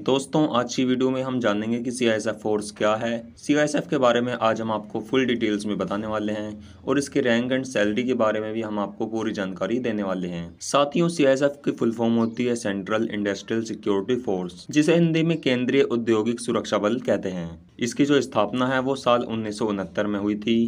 दोस्तों आज की वीडियो में हम जानेंगे कि सी फोर्स क्या है सी के बारे में आज हम आपको फुल डिटेल्स में बताने वाले हैं और इसके रैंक एंड सैलरी के बारे में भी हम आपको पूरी जानकारी देने वाले हैं साथियों सी की फुल फॉर्म होती है सेंट्रल इंडस्ट्रियल सिक्योरिटी फोर्स जिसे हिंदी में केंद्रीय औद्योगिक सुरक्षा बल कहते हैं इसकी जो स्थापना है वो साल उन्नीस में हुई थी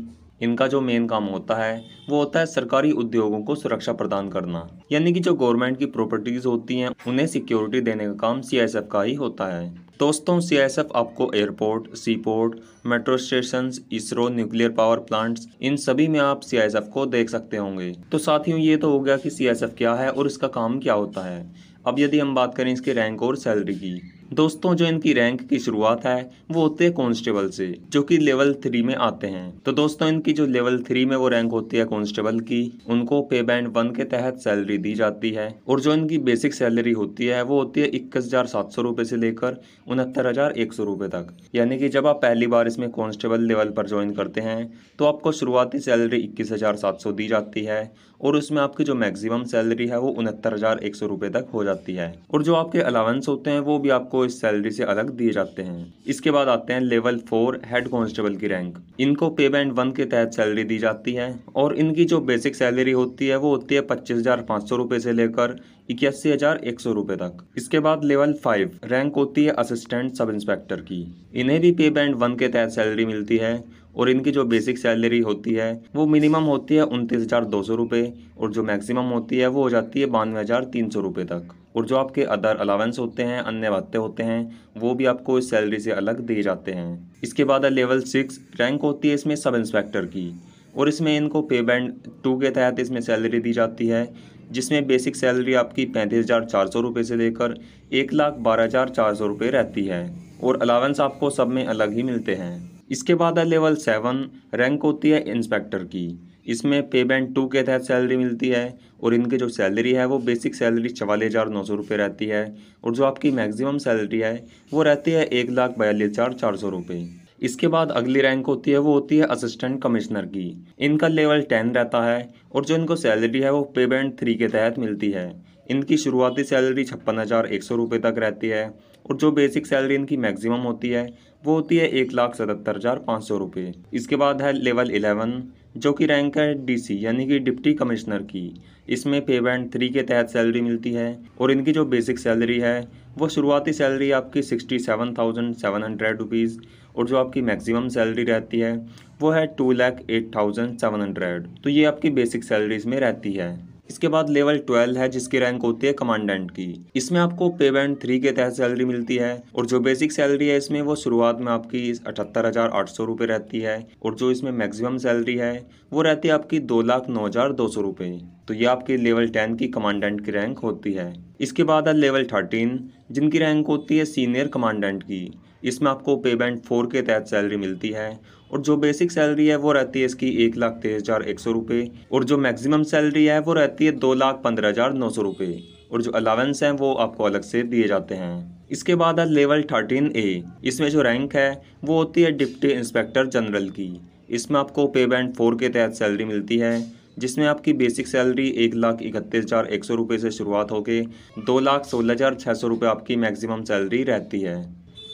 इनका जो मेन काम होता है वो होता है सरकारी उद्योगों को सुरक्षा प्रदान करना यानी कि जो गवर्नमेंट की प्रॉपर्टीज़ होती हैं उन्हें सिक्योरिटी देने का काम सी का ही होता है दोस्तों सी आपको airport seaport metro station ISRO nuclear power plants इन सभी में आप सी को देख सकते होंगे तो साथियों ये तो हो गया कि सी क्या है और इसका काम क्या होता है अब यदि हम बात करें इसके रैंक और सैलरी की दोस्तों जो इनकी रैंक की शुरुआत है वो होती है कॉन्स्टेबल से जो कि लेवल थ्री में आते हैं तो दोस्तों इनकी जो लेवल थ्री में वो रैंक होती है कॉन्स्टेबल की उनको पे बैंड वन के तहत सैलरी दी जाती है और जो इनकी बेसिक सैलरी होती है वो होती है इक्कीस हजार सात सौ रुपये से लेकर उनहत्तर हजार एक सौ रुपये तक यानी कि जब आप पहली बार इसमें कॉन्स्टेबल लेवल पर ज्वाइन करते हैं तो आपको शुरुआती सैलरी इक्कीस हजार सात सौ दी जाती है और उसमें आपकी जो मैक्सिमम सैलरी है वो उनहत्तर हजार एक सौ रुपये तक हो जाती है और जो आपके अलावेंस होते हैं वो भी आपको इस सैलरी से अलग दिए जाते हैं इसके बाद आते हैं लेवल फोर हेड कांस्टेबल की रैंक इनको पे बैंड वन के तहत सैलरी दी जाती है और इनकी जो बेसिक सैलरी होती है वो होती है पच्चीस हजार पाँच सौ रुपये से लेकर इक्यासी हजार एक सौ रुपये तक इसके बाद लेवल फाइव रैंक होती है असिस्टेंट सब इंस्पेक्टर की इन्हें भी पे बैंड वन के तहत सैलरी मिलती है और इनकी जो बेसिक सैलरी होती है वो मिनिमम होती है उनतीस हज़ार दो सौ रुपये और जो मैक्सिमम होती है वो हो जाती है बानवे हज़ार तीन सौ रुपये तक और जो आपके अदर अलावेंस होते हैं अन्य वाते होते हैं वो भी आपको इस सैलरी से अलग दिए जाते हैं इसके बाद है लेवल सिक्स रैंक होती है इसमें सब इंस्पेक्टर की और इसमें इनको पे बैंड टू के तहत इसमें सैलरी दी जाती है जिसमें बेसिक सैलरी आपकी पैंतीस हज़ार चार सौ रुपये से लेकर एक लाख बारह हज़ार चार सौ रुपये रहती है और अलावेंस आपको सब में अलग ही मिलते हैं इसके बाद है लेवल सेवन रैंक होती है इंस्पेक्टर की इसमें पे बैंड टू के तहत सैलरी मिलती है और इनकी जो सैलरी है वो बेसिक सैलरी चवालीस हज़ार नौ सौ रुपये रहती है और जो आपकी मैक्सिमम सैलरी है वो रहती है एक लाख बयालीस हज़ार चार सौ रुपये इसके बाद अगली रैंक होती है वो होती है असिस्टेंट कमिश्नर की इनका लेवल टेन रहता है और जो इनको सैलरी है वो पे बैंड थ्री के तहत मिलती है इनकी शुरुआती सैलरी छप्पन हज़ार एक सौ रुपये तक रहती है और जो बेसिक सैलरी इनकी मैक्सिमम होती है वो होती है एक लाख सतहत्तर हज़ार पाँच सौ रुपये इसके बाद है लेवल एलेवन जो कि रैंक है डीसी यानी कि डिप्टी कमिश्नर की इसमें पे बैंड थ्री के तहत सैलरी मिलती है और इनकी जो बेसिक सैलरी है वो शुरुआती सैलरी आपकी sixty seven thousand seven hundred rupees और जो आपकी मैक्सिमम सैलरी रहती है वो है two lakh eight thousand seven hundred तो ये आपकी बेसिक सैलरीज में रहती है इसके बाद लेवल ट्वेल्व है जिसकी रैंक होती है कमांडेंट की इसमें आपको पे बैंड थ्री के तहत सैलरी मिलती है और जो बेसिक सैलरी है इसमें वो शुरुआत में आपकी अठहत्तर हज़ार आठ सौ रुपये रहती है और जो इसमें मैक्सिमम सैलरी है वो रहती है आपकी दो लाख नौ हज़ार दो सौ रुपये तो ये आपकी लेवल टेन की कमांडेंट की रैंक होती है इसके बाद है लेवल थर्टीन जिनकी रैंक होती है सीनियर कमांडेंट की इसमें आपको पे बैंड फोर के तहत सैलरी मिलती है और जो बेसिक सैलरी है वो रहती है इसकी एक लाख तेईस हज़ार एक सौ रुपये और जो मैक्सिमम सैलरी है वो रहती है दो लाख पंद्रह हज़ार नौ सौ रुपये और जो अलावेंस हैं वो आपको अलग से दिए जाते हैं इसके बाद है लेवल थर्टीन ए इसमें जो रैंक है वो होती है डिप्टी इंस्पेक्टर जनरल की इसमें आपको पे बैंड फोर के तहत सैलरी मिलती है जिसमें आपकी बेसिक सैलरी एक लाख इकतीस हज़ार एक सौ रुपये से शुरुआत होकर दो लाख सोलह हज़ार छः सौ रुपये आपकी मैक्सिमम सैलरी रहती है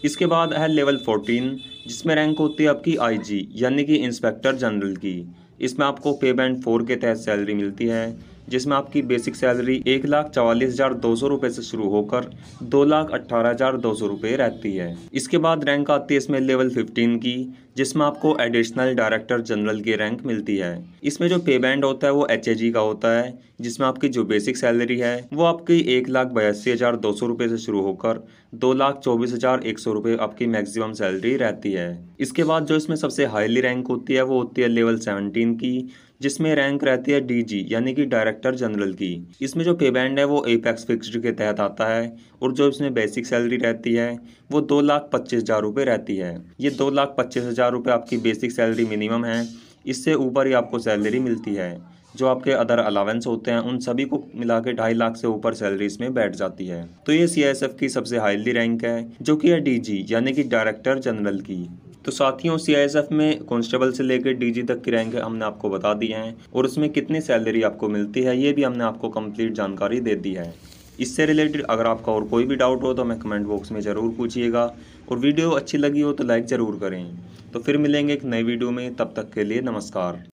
इसके बाद है लेवल फोर्टीन जिसमें रैंक होती है आपकी आईजी यानी कि इंस्पेक्टर जनरल की इसमें आपको पे बैंड फोर के तहत सैलरी मिलती है जिसमें आपकी बेसिक सैलरी एक लाख चवालीस हज़ार दो सौ रुपये से शुरू होकर दो लाख अट्ठारह हज़ार दो सौ रुपये रहती है इसके बाद रैंक आती है इसमें लेवल फिफ्टीन की जिसमें आपको एडिशनल डायरेक्टर जनरल की रैंक मिलती है इसमें जो पे बैंड होता है वो एच का होता है जिसमें आपकी जो बेसिक सैलरी है वो आपकी एक लाख बयासी हज़ार दो सौ रुपये से शुरू होकर दो लाख चौबीस हज़ार एक सौ रुपये आपकी मैक्सिमम सैलरी रहती है इसके बाद जो इसमें सबसे हाईली रैंक होती है वो होती है लेवल सेवनटीन की जिसमें रैंक रहती है डीजी यानी कि डायरेक्टर जनरल की इसमें जो पे बैंड है वो एपेक्स फिक्स्ड के तहत आता है और जो इसमें बेसिक सैलरी रहती है वो दो लाख पच्चीस हज़ार रुपये रहती है ये दो लाख पच्चीस हज़ार रुपये आपकी बेसिक सैलरी मिनिमम है इससे ऊपर ही आपको सैलरी मिलती है जो आपके अदर अलावेंस होते हैं उन सभी को मिला के ढाई लाख से ऊपर सैलरी इसमें बैठ जाती है तो ये सी की सबसे हाईली रैंक है जो कि है डी यानी कि डायरेक्टर जनरल की तो साथियों सीआईएसएफ में कांस्टेबल से लेकर डीजी तक की रैंक हमने आपको बता दिए हैं और उसमें कितनी सैलरी आपको मिलती है ये भी हमने आपको कंप्लीट जानकारी दे दी है इससे रिलेटेड अगर आपका और कोई भी डाउट हो तो हमें कमेंट बॉक्स में ज़रूर पूछिएगा और वीडियो अच्छी लगी हो तो लाइक ज़रूर करें तो फिर मिलेंगे एक नई वीडियो में तब तक के लिए नमस्कार